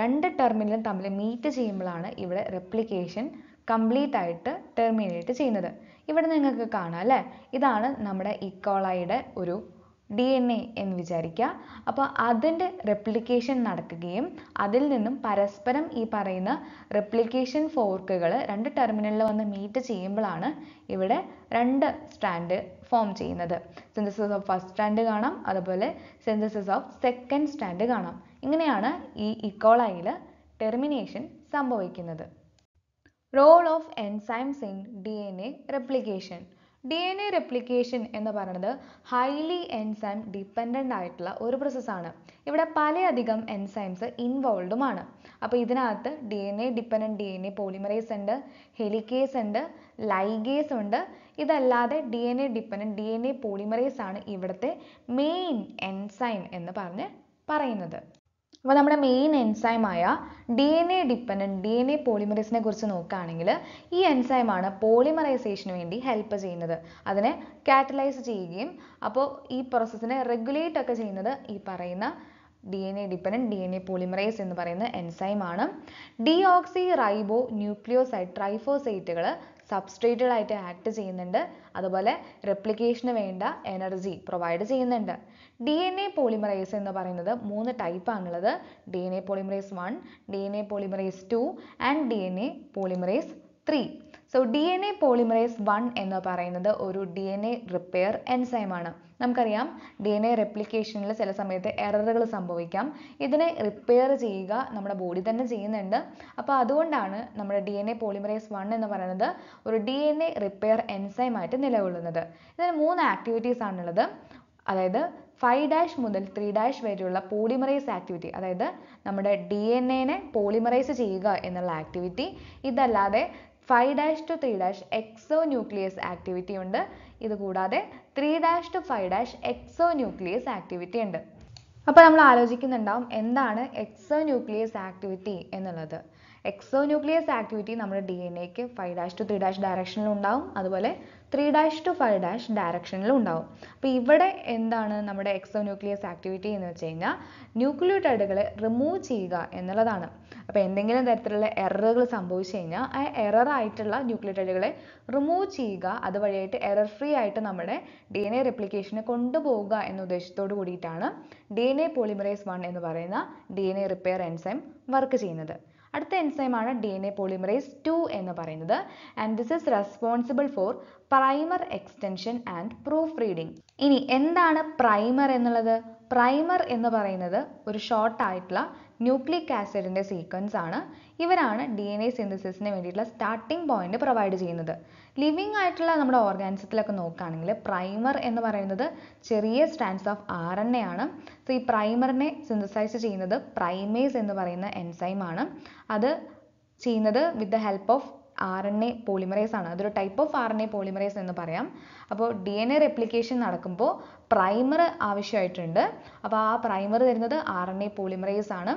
രണ്ട് ടെർമിനലും തമ്മിൽ മീറ്റ് ചെയ്യുമ്പോഴാണ് ഇവിടെ റെപ്ലിക്കേഷൻ കംപ്ലീറ്റ് ആയിട്ട് ടെർമിനേറ്റ് ചെയ്യുന്നത് ഇവിടെ നിങ്ങൾക്ക് കാണാം അല്ലേ ഇതാണ് നമ്മുടെ ഇക്കോളായുടെ e. ഒരു ഡി എൻ എ എന്ന് വിചാരിക്കുക അപ്പോൾ അതിൻ്റെ റെപ്ലിക്കേഷൻ നടക്കുകയും അതിൽ നിന്നും പരസ്പരം ഈ പറയുന്ന റെപ്ലിക്കേഷൻ ഫോർക്കുകൾ രണ്ട് ടെർമിനലിൽ വന്ന് മീറ്റ് ചെയ്യുമ്പോഴാണ് ഇവിടെ രണ്ട് സ്ട്രാൻഡ് ഫോം ചെയ്യുന്നത് സിന്തസിസ് ഓഫ് ഫസ്റ്റ് സ്റ്റാൻഡ് കാണാം അതുപോലെ സിന്തസിസ് ഓഫ് സെക്കൻഡ് സ്റ്റാൻഡ് കാണാം ഇങ്ങനെയാണ് ഈ ഇക്കോളയിൽ e ടെർമിനേഷൻ സംഭവിക്കുന്നത് role of enzymes in D N A replication D N A replication എന്ന് പറയുന്നത് ഹൈലി എൻസൈം ഡിപ്പെൻഡൻ്റ് ആയിട്ടുള്ള ഒരു പ്രോസസ്സാണ് ഇവിടെ പലയധികം എൻസൈംസ് ഇൻവോൾവുമാണ് അപ്പോൾ ഇതിനകത്ത് D N A dependent D N A polymerase ഉണ്ട് ഹെലിക്കേസ് ഉണ്ട് ലൈഗേസ് ഉണ്ട് ഇതല്ലാതെ D N A dependent D N A polymerase ആണ് ഇവിടുത്തെ മെയിൻ എൻസൈം എന്ന് പറഞ്ഞ് പറയുന്നത് അപ്പോൾ നമ്മുടെ മെയിൻ എൻസൈമായ D N A dependent D N A പോളിമറേസിനെ കുറിച്ച് നോക്കുകയാണെങ്കിൽ ഈ എൻസൈമാണ് പോളിമറൈസേഷന് വേണ്ടി ഹെൽപ്പ് ചെയ്യുന്നത് അതിനെ കാറ്റലൈസ് ചെയ്യുകയും അപ്പോൾ ഈ പ്രോസസ്സിനെ റെഗുലേറ്റ് ഒക്കെ ചെയ്യുന്നത് ഈ പറയുന്ന D N A dependent D N A polymerase എന്ന് പറയുന്ന എൻസൈമാണ് ഡി ഓക്സി റൈബോ ന്യൂക്ലിയോസൈഡ് ട്രൈഫോസൈറ്റുകൾ സബ്സ്ട്രേറ്റുകളായിട്ട് ആക്ട് ചെയ്യുന്നുണ്ട് അതുപോലെ റെപ്ലിക്കേഷന് വേണ്ട എനർജി പ്രൊവൈഡ് ചെയ്യുന്നുണ്ട് ഡി എൻ എ പോളിമറേസ് എന്ന് പറയുന്നത് മൂന്ന് ടൈപ്പാണുള്ളത് D N A polymerase one D N A polymerase two and D N A polymerase three so D N A polymerase one എന്ന് പറയുന്നത് ഒരു ഡി എൻ എ റിപ്പയർ എൻസൈമാണ് നമുക്കറിയാം ഡി എൻ എ റെപ്ലിക്കേഷനിൽ ചില സമയത്ത് എററുകൾ സംഭവിക്കാം ഇതിനെ റിപ്പയർ ചെയ്യുക നമ്മുടെ ബോഡി തന്നെ ചെയ്യുന്നുണ്ട് അപ്പോൾ അതുകൊണ്ടാണ് നമ്മുടെ D N A polymerase one എന്ന് പറയുന്നത് ഒരു ഡി എൻ എ റിപ്പയർ എൻസൈമായിട്ട് നിലകൊള്ളുന്നത് ഇതിന് മൂന്ന് ആക്ടിവിറ്റീസ് ആണുള്ളത് അതായത് ഫൈവ് ഡാഷ് മുതൽ ത്രീ ഡാഷ് വരെയുള്ള പോളിമറൈസ് ആക്ടിവിറ്റി അതായത് നമ്മുടെ ഡി എൻ എനെ പോളിമറൈസ് ചെയ്യുക എന്നുള്ള ആക്ടിവിറ്റി ഇതല്ലാതെ five dash two three dash exonuclease activity ഉണ്ട് ഇതുകൂടാതെ three dash two five dash exonuclease activity ഉണ്ട് അപ്പോൾ നമ്മൾ ആലോചിക്കുന്നുണ്ടാവും എന്താണ് എക്സോ ന്യൂക്ലിയസ് ആക്ടിവിറ്റി എന്നുള്ളത് എക്സോ ന്യൂക്ലിയസ് ആക്ടിവിറ്റി നമ്മുടെ ഡി എൻ എക്ക് five dash two three dash ഉണ്ടാവും അതുപോലെ three dash two five dash ഡയറക്ഷനിലും ഉണ്ടാവും അപ്പോൾ ഇവിടെ എന്താണ് നമ്മുടെ എക്സോ ന്യൂക്ലിയസ് ആക്ടിവിറ്റി എന്ന് വെച്ച് കഴിഞ്ഞാൽ ന്യൂക്ലിയോട്ടൈഡുകളെ റിമൂവ് ചെയ്യുക എന്നുള്ളതാണ് അപ്പോൾ എന്തെങ്കിലും തരത്തിലുള്ള എററുകൾ സംഭവിച്ചു കഴിഞ്ഞാൽ ആ എറർ ആയിട്ടുള്ള ന്യൂക്ലിയോട്ടൈഡുകളെ റിമൂവ് ചെയ്യുക അതുവഴിയായിട്ട് എറർ ഫ്രീ ആയിട്ട് നമ്മുടെ ഡി എൻ എ റെപ്ലിക്കേഷനെ കൊണ്ടുപോവുക എന്ന ഉദ്ദേശത്തോട് കൂടിയിട്ടാണ് D N A polymerase one എന്ന് പറയുന്ന D N A repair enzyme work ചെയ്യുന്നത് അടുത്ത എൻസൈമാണ് D N A polymerase two എന്ന് പറയുന്നത് and this is responsible for primer extension and proof proofreading ഇനി എന്താണ് പ്രൈമർ എന്നുള്ളത് പ്രൈമർ എന്ന് പറയുന്നത് ഒരു ഷോർട്ട് ആയിട്ടുള്ള ന്യൂക്ലിക് ആസിഡിൻ്റെ സീക്വൻസ് ആണ് ഇവരാണ് ഡി എൻ എ സിന്തസിസിന് വേണ്ടിയിട്ടുള്ള സ്റ്റാർട്ടിംഗ് പോയിന്റ് പ്രൊവൈഡ് ചെയ്യുന്നത് ലിവിങ് ആയിട്ടുള്ള നമ്മുടെ ഓർഗാനിസത്തിലൊക്കെ നോക്കുകയാണെങ്കിൽ പ്രൈമർ എന്ന് പറയുന്നത് ചെറിയ strands of R N A ആണ് സോ ഈ പ്രൈമറിനെ സിന്തസൈസ് ചെയ്യുന്നത് പ്രൈമേസ് എന്ന് പറയുന്ന എൻസൈമാണ് അത് ചെയ്യുന്നത് with the help of R N A polymerase ആണ് അതൊരു type of R N A polymerase എന്ന് പറയാം അപ്പോൾ ഡി എൻ എ റെപ്ലിക്കേഷൻ നടക്കുമ്പോൾ പ്രൈമർ ആവശ്യമായിട്ടുണ്ട് അപ്പോൾ ആ പ്രൈമർ തരുന്നത് ആർ എൻ എ പോളിമറേസ് ആണ്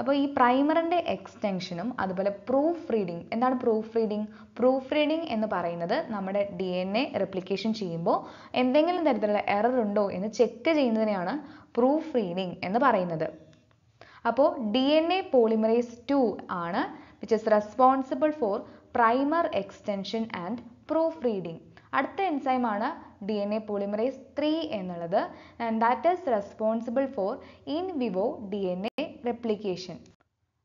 അപ്പോൾ ഈ പ്രൈമറിൻ്റെ എക്സ്റ്റൻഷനും അതുപോലെ പ്രൂഫ് റീഡിങ് എന്താണ് പ്രൂഫ് റീഡിങ് പ്രൂഫ് റീഡിങ് എന്ന് പറയുന്നത് നമ്മുടെ ഡി എൻ എ റെപ്ലിക്കേഷൻ ചെയ്യുമ്പോൾ എന്തെങ്കിലും തരത്തിലുള്ള എറർ ഉണ്ടോ എന്ന് ചെക്ക് ചെയ്യുന്നതിനെയാണ് പ്രൂഫ് റീഡിങ് എന്ന് പറയുന്നത് അപ്പോൾ D N A polymerase two ആണ് which is responsible for primer extension and proof reading അടുത്ത എൻസൈമാണ് D N A polymerase three എന്നുള്ളത് and that is responsible for in vivo D N A replication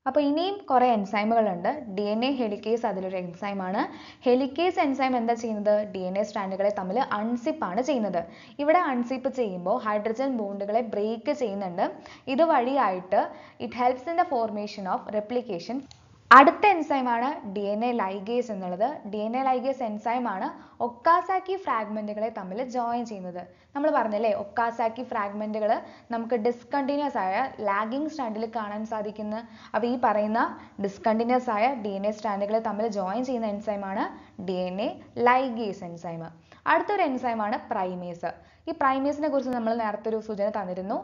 അപ്പോൾ ഇനിയും കുറേ എൻസൈമുകളുണ്ട് ഡി എൻ എ ഹെലിക്കേസ് അതിലൊരു എൻസൈമാണ് ഹെലിക്കേസ് എൻസൈം എന്താ ചെയ്യുന്നത് ഡി എൻ എ സ്റ്റാൻഡുകളെ തമ്മിൽ അൺസിപ്പ് ആണ് ചെയ്യുന്നത് ഇവിടെ അൺസിപ്പ് ചെയ്യുമ്പോൾ ഹൈഡ്രജൻ ബോണ്ടുകളെ ബ്രേക്ക് ചെയ്യുന്നുണ്ട് ഇതുവഴിയായിട്ട് it helps in the formation of replication അടുത്ത എൻസൈമാണ് ഡി എൻ എ ലൈഗേസ് എന്നുള്ളത് ഡി എൻ എ ലൈഗേസ് എൻസൈമാണ് ഒക്കാസാക്കി ഫ്രാഗ്മെന്റുകളെ തമ്മിൽ ജോയിൻ ചെയ്യുന്നത് നമ്മൾ പറഞ്ഞല്ലേ ഒക്കാസാക്കി ഫ്രാഗ്മെന്റുകൾ നമുക്ക് ഡിസ്കണ്ടിന്യൂസ് ആയ ലാഗിങ് സ്റ്റാൻഡിൽ കാണാൻ സാധിക്കുന്ന അപ്പോൾ ഈ പറയുന്ന ഡിസ്കണ്ടിന്യൂസ് ആയ ഡി എൻ എ സ്റ്റാൻഡുകളെ തമ്മിൽ ജോയിൻ ചെയ്യുന്ന എൻസൈമാണ് D N A ligase enzyme അടുത്തൊരു എൻസൈമാണ് പ്രൈമേസ് ഈ പ്രൈമേസിനെ കുറിച്ച് നമ്മൾ നേരത്തെ ഒരു സൂചന തന്നിരുന്നു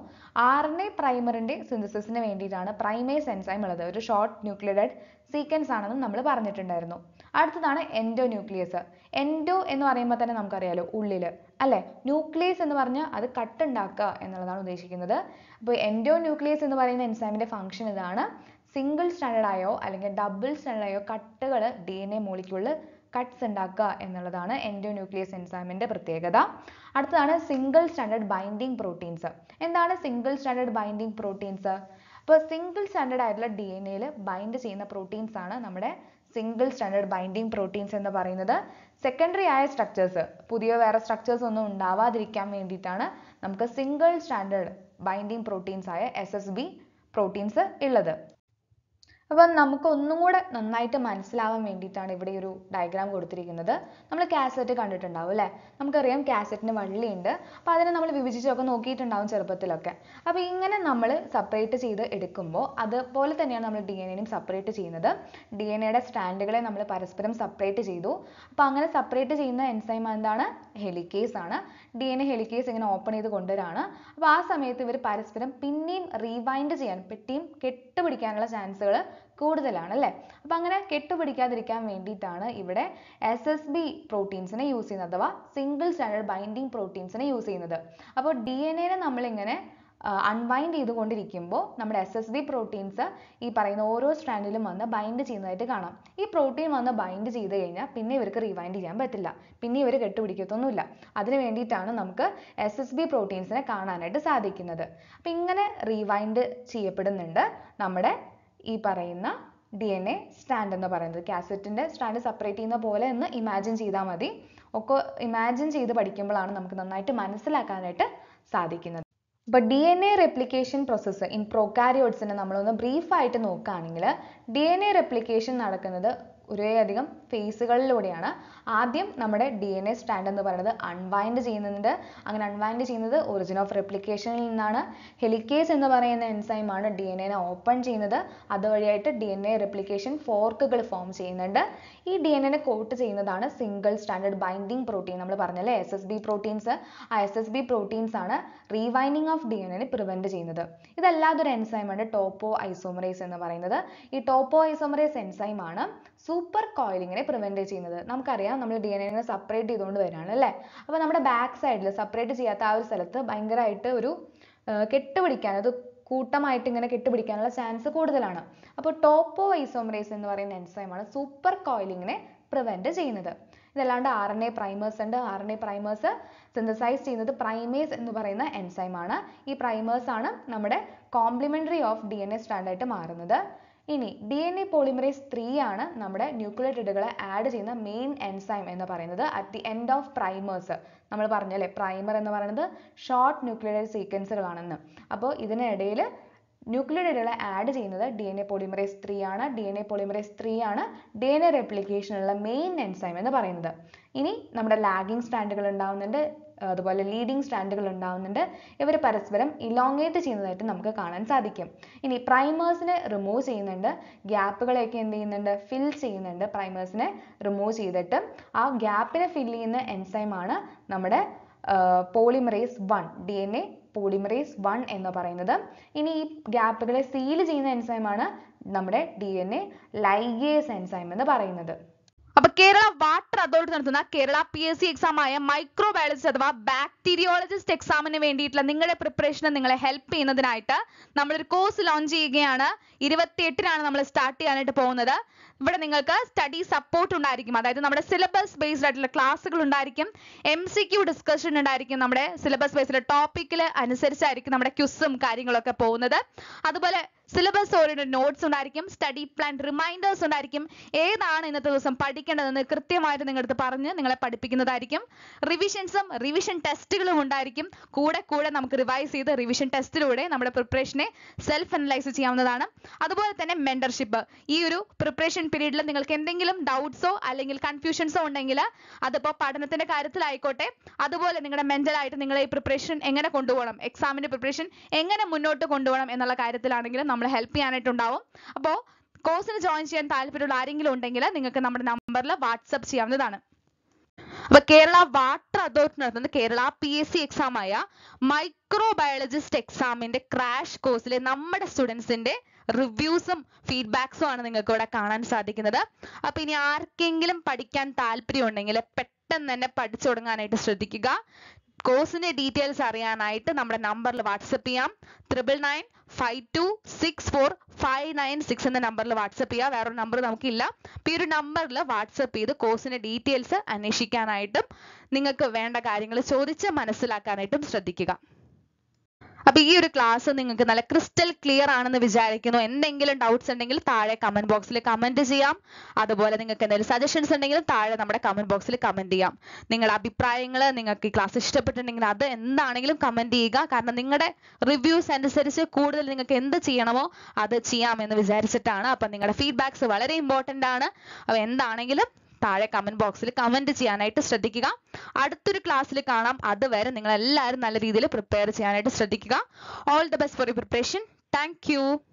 ആർ എൻ എ പ്രൈമറിൻ്റെ സിന്തസിസിന് വേണ്ടിയിട്ടാണ് പ്രൈമേസ് എൻസൈം ഉള്ളത് ഒരു ഷോർട്ട് ന്യൂക്ലിയറൈഡ് സീക്വൻസ് ആണെന്നും നമ്മൾ പറഞ്ഞിട്ടുണ്ടായിരുന്നു അടുത്തതാണ് എൻഡോ ന്യൂക്ലിയസ് എൻഡോ എന്ന് പറയുമ്പോൾ തന്നെ നമുക്കറിയാലോ ഉള്ളിൽ അല്ലേ ന്യൂക്ലിയസ് എന്ന് പറഞ്ഞാൽ അത് കട്ടുണ്ടാക്കുക എന്നുള്ളതാണ് ഉദ്ദേശിക്കുന്നത് അപ്പോൾ എൻഡോ ന്യൂക്ലിയസ് എന്ന് പറയുന്ന എൻസൈമിൻ്റെ ഫംഗ്ഷൻ ഇതാണ് സിംഗിൾ സ്റ്റാൻഡേർഡായോ ആയോ അല്ലെങ്കിൽ ഡബിൾ സ്റ്റാൻഡേർഡായോ ആയോ കട്ടുകൾ ഡി എൻ എ മോളിക്യൂളിൽ കട്ട്സ് ഉണ്ടാക്കുക എന്നുള്ളതാണ് എൻഡോന്യൂക്ലിയസ് എൻസൈമിൻ്റെ പ്രത്യേകത അടുത്തതാണ് സിംഗിൾ സ്റ്റാൻഡേർഡ് ബൈൻഡിങ് പ്രോട്ടീൻസ് എന്താണ് സിംഗിൾ സ്റ്റാൻഡേർഡ് ബൈൻഡിങ് പ്രോട്ടീൻസ് അപ്പോൾ സിംഗിൾ സ്റ്റാൻഡേർഡ് ആയിട്ടുള്ള ഡി എൻ എയിൽ ബൈൻഡ് ചെയ്യുന്ന പ്രോട്ടീൻസ് ആണ് നമ്മുടെ സിംഗിൾ സ്റ്റാൻഡേർഡ് ബൈൻഡിങ് പ്രോട്ടീൻസ് എന്ന് പറയുന്നത് സെക്കൻഡറി ആയ സ്ട്രക്ചേഴ്സ് പുതിയ വേറെ സ്ട്രക്ചേഴ്സ് ഒന്നും ഉണ്ടാവാതിരിക്കാൻ വേണ്ടിയിട്ടാണ് നമുക്ക് സിംഗിൾ സ്റ്റാൻഡേർഡ് ബൈൻഡിങ് പ്രോട്ടീൻസ് ആയ എസ് എസ് ബി പ്രോട്ടീൻസ് ഉള്ളത് അപ്പം നമുക്ക് ഒന്നും കൂടെ നന്നായിട്ട് മനസ്സിലാവാൻ വേണ്ടിയിട്ടാണ് ഇവിടെ ഒരു ഡയഗ്രാം കൊടുത്തിരിക്കുന്നത് നമ്മൾ കാസറ്റ് കണ്ടിട്ടുണ്ടാവും അല്ലേ നമുക്കറിയാം കാസറ്റിന് വള്ളിയുണ്ട് അപ്പോൾ അതിനെ നമ്മൾ വിഭജിച്ചൊക്കെ നോക്കിയിട്ടുണ്ടാവും ചെറുപ്പത്തിലൊക്കെ അപ്പോൾ ഇങ്ങനെ നമ്മൾ സെപ്പറേറ്റ് ചെയ്ത് എടുക്കുമ്പോൾ അതുപോലെ തന്നെയാണ് നമ്മൾ ഡി എൻ എനും സെപ്പറേറ്റ് ചെയ്യുന്നത് ഡി എൻ എയുടെ നമ്മൾ പരസ്പരം സെപ്പറേറ്റ് ചെയ്തു അപ്പോൾ അങ്ങനെ സെപ്പറേറ്റ് ചെയ്യുന്ന എൻസൈം എന്താണ് ഹെലിക്കേസ് ആണ് ഡി എൻ എ ഹെലിക്കേസ് ഇങ്ങനെ ഓപ്പൺ ചെയ്ത് കൊണ്ടുവരാണ് അപ്പോൾ ആ സമയത്ത് ഇവർ പരസ്പരം പിന്നെയും റീവൈൻഡ് ചെയ്യാൻ പറ്റിയും കെട്ടുപിടിക്കാനുള്ള ചാൻസുകൾ കൂടുതലാണ് അല്ലേ അപ്പം അങ്ങനെ കെട്ടുപിടിക്കാതിരിക്കാൻ വേണ്ടിയിട്ടാണ് ഇവിടെ എസ് എസ് ബി പ്രോട്ടീൻസിനെ യൂസ് ചെയ്യുന്നത് അഥവാ സിംഗിൾ സ്റ്റാൻഡേർഡ് ബൈൻഡിങ് പ്രോട്ടീൻസിനെ യൂസ് ചെയ്യുന്നത് അപ്പോൾ ഡി എൻ എനെ നമ്മളിങ്ങനെ അൺവൈൻഡ് ചെയ്തുകൊണ്ടിരിക്കുമ്പോൾ നമ്മുടെ എസ് എസ് ബി പ്രോട്ടീൻസ് ഈ പറയുന്ന ഓരോ സ്ട്രാൻഡിലും വന്ന് ബൈൻഡ് ചെയ്യുന്നതായിട്ട് കാണാം ഈ പ്രോട്ടീൻ വന്ന് ബൈൻഡ് ചെയ്ത് കഴിഞ്ഞാൽ പിന്നെ ഇവർക്ക് റീവൈൻഡ് ചെയ്യാൻ പറ്റില്ല പിന്നെ ഇവർ കെട്ടുപിടിക്കത്തൊന്നുമില്ല അതിന് വേണ്ടിയിട്ടാണ് നമുക്ക് എസ് എസ് ബി പ്രോട്ടീൻസിനെ കാണാനായിട്ട് സാധിക്കുന്നത് അപ്പം ഇങ്ങനെ റീവൈൻഡ് ചെയ്യപ്പെടുന്നുണ്ട് നമ്മുടെ ഈ പറയുന്ന ഡി എൻ എ സ്റ്റാൻഡ് എന്ന് പറയുന്നത് കാസറ്റിൻ്റെ സ്റ്റാൻഡ് സെപ്പറേറ്റ് ചെയ്യുന്ന പോലെ എന്ന് ഇമാജിൻ ചെയ്താൽ മതി ഒക്കെ ഇമാജിൻ ചെയ്ത് പഠിക്കുമ്പോഴാണ് നമുക്ക് നന്നായിട്ട് മനസ്സിലാക്കാനായിട്ട് സാധിക്കുന്നത് അപ്പോൾ D N A replication process in പ്രോകാരിയോട്സിനെ നമ്മളൊന്ന് ബ്രീഫായിട്ട് നോക്കുകയാണെങ്കിൽ ഡി എൻ എ റെപ്ലിക്കേഷൻ നടക്കുന്നത് ഒരേയധികം ഫേസുകളിലൂടെയാണ് ആദ്യം നമ്മുടെ ഡി എൻ എ സ്റ്റാൻഡ് എന്ന് പറയുന്നത് അൺവൈൻഡ് ചെയ്യുന്നുണ്ട് അങ്ങനെ അൺവൈൻഡ് ചെയ്യുന്നത് ഒറിജിൻ ഓഫ് റെപ്ലിക്കേഷനിൽ നിന്നാണ് ഹെലിക്കേസ് എന്ന് പറയുന്ന എൻസൈമാണ് ഡി എൻ എനെ ഓപ്പൺ ചെയ്യുന്നത് അതുവഴിയായിട്ട് ഡി എൻ എ റെപ്ലിക്കേഷൻ ഫോർക്കുകൾ ഫോം ചെയ്യുന്നുണ്ട് ഈ ഡി എൻ എനെ കോട്ട് ചെയ്യുന്നതാണ് സിംഗിൾ സ്റ്റാൻഡേർഡ് ബൈൻഡിങ് പ്രോട്ടീൻ നമ്മൾ പറഞ്ഞല്ലേ എസ് എസ് ബി പ്രോട്ടീൻസ് ആ എസ് എസ് ബി പ്രോട്ടീൻസ് ആണ് റീവൈൻഡിങ് ഓഫ് ഡി എൻ എനെ പ്രിവെൻറ്റ് ചെയ്യുന്നത് ഇതല്ലാതൊരു എൻസൈമാണ് ടോപ്പോ ഐസോമറേസ് എന്ന് പറയുന്നത് ഈ ടോപ്പോ ഐസോമറേസ് എൻസൈമാണ് സൂപ്പർ കോയിലിങ്ങിനെ പ്രിവെൻറ്റ് ചെയ്യുന്നത് നമുക്കറിയാം നമ്മൾ ഡി എൻ എനെ സെപ്പറേറ്റ് ചെയ്തുകൊണ്ട് വരികയാണ് അല്ലേ അപ്പോൾ നമ്മുടെ ബാക്ക് സൈഡിൽ സെപ്പറേറ്റ് ചെയ്യാത്ത ആ ഒരു സ്ഥലത്ത് ഭയങ്കരമായിട്ട് ഒരു കെട്ടുപിടിക്കാൻ അത് കൂട്ടമായിട്ട് ഇങ്ങനെ കെട്ടുപിടിക്കാനുള്ള ചാൻസ് കൂടുതലാണ് അപ്പോൾ ടോപ്പോ ഐസോമറേസ് എന്ന് പറയുന്ന എൻസൈമാണ് സൂപ്പർ കോയിലിങ്ങിനെ പ്രിവെൻറ്റ് ചെയ്യുന്നത് ഇതല്ലാണ്ട് ആർ എൻ എ പ്രൈമേഴ്സ് ഉണ്ട് R N A primers synthesize ചെയ്യുന്നത് പ്രൈമേസ് എന്ന് പറയുന്ന എൻസൈമാണ് ഈ പ്രൈമേഴ്സ് ആണ് നമ്മുടെ complementary of D N A സ്ട്രാൻഡായിട്ട് മാറുന്നത് ഇനി D N A polymerase three ആണ് നമ്മുടെ ന്യൂക്ലിയോട്ടൈഡുകളെ ആഡ് ചെയ്യുന്ന മെയിൻ എൻസൈം എന്ന് പറയുന്നത് at the end of primers നമ്മൾ പറഞ്ഞു അല്ലേ പ്രൈമർ എന്ന് പറയുന്നത് ഷോർട്ട് ന്യൂക്ലിയോടൈഡ് സീക്വൻസുകളാണെന്ന് അപ്പോൾ ഇതിനിടയിൽ ന്യൂക്ലിയോടൈഡുകളെ ആഡ് ചെയ്യുന്നത് D N A polymerase three ആണ് D N A polymerase three ആണ് ഡി എൻ എ റെപ്ലിക്കേഷനുള്ള മെയിൻ എൻസൈം എന്ന് പറയുന്നത് ഇനി നമ്മുടെ ലാഗിങ് സ്റ്റാൻഡുകൾ ഉണ്ടാകുന്നുണ്ട് അതുപോലെ ലീഡിങ് സ്റ്റാൻഡുകൾ ഉണ്ടാവുന്നുണ്ട് ഇവർ പരസ്പരം ഇലോങ്ങേറ്റ് ചെയ്യുന്നതായിട്ട് നമുക്ക് കാണാൻ സാധിക്കും ഇനി പ്രൈമേഴ്സിനെ റിമൂവ് ചെയ്യുന്നുണ്ട് ഗ്യാപ്പുകളെയൊക്കെ എന്ത് ചെയ്യുന്നുണ്ട് ഫിൽ ചെയ്യുന്നുണ്ട് പ്രൈമേഴ്സിനെ റിമൂവ് ചെയ്തിട്ട് ആ ഗ്യാപ്പിനെ ഫിൽ ചെയ്യുന്ന എൻസൈമാണ് നമ്മുടെ polymerase one D N A polymerase one എന്ന് പറയുന്നത് ഇനി ഈ ഗ്യാപ്പുകളെ സീൽ ചെയ്യുന്ന എൻസൈമാണ് നമ്മുടെ D N A ligase enzyme എന്ന് പറയുന്നത് അപ്പൊ കേരള വാട്ടർ അതോറിറ്റി നടത്തുന്ന Kerala P S C exam ആയ മൈക്രോബയോളജിസ്റ്റ് അഥവാ ബാക്ടീരിയോളജിസ്റ്റ് എക്സാമിന് വേണ്ടിയിട്ടുള്ള നിങ്ങളുടെ പ്രിപ്പറേഷനെ നിങ്ങളെ ഹെൽപ്പ് ചെയ്യുന്നതിനായിട്ട് നമ്മളൊരു കോഴ്സ് ലോഞ്ച് ചെയ്യുകയാണ് എട്ടിനാണ് നമ്മൾ സ്റ്റാർട്ട് ചെയ്യാനായിട്ട് പോകുന്നത് ഇവിടെ നിങ്ങൾക്ക് സ്റ്റഡി സപ്പോർട്ട് ഉണ്ടായിരിക്കും അതായത് നമ്മുടെ സിലബസ് ബേസ്ഡ് ആയിട്ടുള്ള ക്ലാസ്സുകൾ ഉണ്ടായിരിക്കും എം സി ക്യു ഡിസ്കഷൻ ഉണ്ടായിരിക്കും നമ്മുടെ സിലബസ് ബേസിലെ ടോപ്പിക്കിൽ അനുസരിച്ചായിരിക്കും നമ്മുടെ ക്യുസും കാര്യങ്ങളൊക്കെ പോകുന്നത് അതുപോലെ സിലബസ് ഓറിയന്റഡ് നോട്ട്സ് ഉണ്ടായിരിക്കും സ്റ്റഡി പ്ലാൻ റിമൈൻഡേഴ്സ് ഉണ്ടായിരിക്കും ഏതാണ് ഇന്നത്തെ ദിവസം പഠിക്കേണ്ടതെന്ന് കൃത്യമായിട്ട് നിങ്ങളടുത്ത് പറഞ്ഞ് നിങ്ങളെ പഠിപ്പിക്കുന്നതായിരിക്കും റിവിഷൻസും റിവിഷൻ ടെസ്റ്റുകളും ഉണ്ടായിരിക്കും കൂടെ കൂടെ നമുക്ക് റിവൈസ് ചെയ്ത് റിവിഷൻ ടെസ്റ്റിലൂടെ നമ്മുടെ പ്രിപ്പറേഷനെ സെൽഫ് അനലൈസ് ചെയ്യാവുന്നതാണ് അതുപോലെ തന്നെ മെന്റർഷിപ്പ് ഈ ഒരു പ്രിപ്പറേഷൻ പീരീഡിൽ നിങ്ങൾക്ക് എന്തെങ്കിലും ഡൗട്ട്സോ അല്ലെങ്കിൽ കൺഫ്യൂഷൻസോ ഉണ്ടെങ്കിൽ അതിപ്പോൾ പഠനത്തിന്റെ കാര്യത്തിലായിക്കോട്ടെ അതുപോലെ നിങ്ങളുടെ ആയിട്ട് നിങ്ങളെ ഈ പ്രിപ്പറേഷൻ എങ്ങനെ കൊണ്ടുപോകണം എക്സാമിന്റെ പ്രിപ്പറേഷൻ എങ്ങനെ മുന്നോട്ട് കൊണ്ടുപോകണം എന്നുള്ള കാര്യത്തിലാണെങ്കിലും നമ്മൾ ഹെൽപ്പ് ചെയ്യാനായിട്ടുണ്ടാവും അപ്പോൾ കോഴ്സിന് ജോയിൻ ചെയ്യാൻ താല്പര്യമുള്ള ആരെങ്കിലും ഉണ്ടെങ്കിൽ നിങ്ങൾക്ക് നമ്മുടെ നമ്പറിൽ വാട്സപ്പ് ചെയ്യാവുന്നതാണ് അപ്പൊ കേരള വാട്ടർ അതോറിറ്റി നടത്തുന്ന Kerala P S C exam ആയ മൈക്രോബയോളജിസ്റ്റ് എക്സാമിന്റെ ക്രാഷ് കോഴ്സിലെ നമ്മുടെ സ്റ്റുഡൻസിന്റെ റിവ്യൂസും ഫീഡ്ബാക്സും ആണ് നിങ്ങൾക്ക് ഇവിടെ കാണാൻ സാധിക്കുന്നത് അപ്പൊ ഇനി ആർക്കെങ്കിലും പഠിക്കാൻ താല്പര്യമുണ്ടെങ്കിൽ പെട്ടെന്ന് തന്നെ പഠിച്ചു തുടങ്ങാനായിട്ട് ശ്രദ്ധിക്കുക കോഴ്സിന്റെ ഡീറ്റെയിൽസ് അറിയാനായിട്ട് നമ്മുടെ നമ്പറിൽ വാട്സപ്പ് ചെയ്യാം triple nine five two six four five nine six എന്ന നമ്പറിൽ വാട്സപ്പ് ചെയ്യാം വേറൊരു നമ്പർ നമുക്കില്ല അപ്പൊ ഈ ഒരു നമ്പറിൽ വാട്സപ്പ് ചെയ്ത് കോഴ്സിന്റെ ഡീറ്റെയിൽസ് അന്വേഷിക്കാനായിട്ടും നിങ്ങൾക്ക് വേണ്ട കാര്യങ്ങൾ ചോദിച്ച് മനസ്സിലാക്കാനായിട്ടും ശ്രദ്ധിക്കുക അപ്പൊ ഈ ഒരു ക്ലാസ് നിങ്ങൾക്ക് നല്ല ക്രിസ്റ്റൽ ക്ലിയർ ആണെന്ന് വിചാരിക്കുന്നു എന്തെങ്കിലും ഡൗട്ട്സ് ഉണ്ടെങ്കിൽ താഴെ കമന്റ് ബോക്സിൽ കമന്റ് ചെയ്യാം അതുപോലെ നിങ്ങൾക്ക് എന്തെങ്കിലും സജഷൻസ് ഉണ്ടെങ്കിൽ താഴെ നമ്മുടെ കമന്റ് ബോക്സിൽ കമന്റ് ചെയ്യാം നിങ്ങളുടെ അഭിപ്രായങ്ങൾ നിങ്ങൾക്ക് ഈ ക്ലാസ് ഇഷ്ടപ്പെട്ടിട്ടുണ്ടെങ്കിൽ അത് എന്താണെങ്കിലും കമന്റ് ചെയ്യുക കാരണം നിങ്ങളുടെ റിവ്യൂസ് അനുസരിച്ച് കൂടുതൽ നിങ്ങൾക്ക് എന്ത് ചെയ്യണമോ അത് ചെയ്യാം എന്ന് വിചാരിച്ചിട്ടാണ് അപ്പൊ നിങ്ങളുടെ ഫീഡ്ബാക്ക്സ് വളരെ ഇമ്പോർട്ടന്റ് ആണ് അപ്പൊ എന്താണെങ്കിലും താഴെ കമന്റ് ബോക്സിൽ കമന്റ് ചെയ്യാനായിട്ട് ശ്രദ്ധിക്കുക അടുത്തൊരു ക്ലാസ്സിൽ കാണാം അതുവരെ നിങ്ങൾ എല്ലാവരും നല്ല രീതിയിൽ പ്രിപ്പയർ ചെയ്യാനായിട്ട് ശ്രദ്ധിക്കുക all the best for you preparation thank